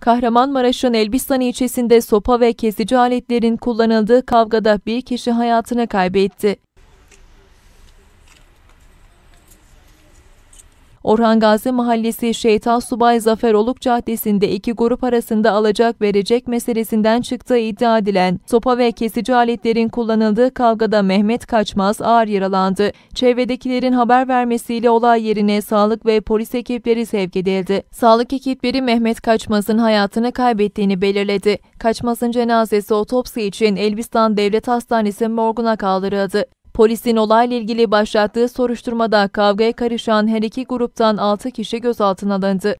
Kahramanmaraş'ın Elbistan ilçesinde sopa ve kesici aletlerin kullanıldığı kavgada bir kişi hayatını kaybetti. Orhan Gazi Mahallesi Şeytan Subay Zafer Oluk Caddesi'nde iki grup arasında alacak verecek meselesinden çıktığı iddia edilen sopa ve kesici aletlerin kullanıldığı kavgada Mehmet Kaçmaz ağır yaralandı. Çevredekilerin haber vermesiyle olay yerine sağlık ve polis ekipleri sevk edildi. Sağlık ekipleri Mehmet Kaçmaz'ın hayatını kaybettiğini belirledi. Kaçmaz'ın cenazesi otopsi için Elbistan Devlet Hastanesi morguna kaldırıldı. Polisin olayla ilgili başlattığı soruşturmada kavgaya karışan her iki gruptan 6 kişi gözaltına alındı.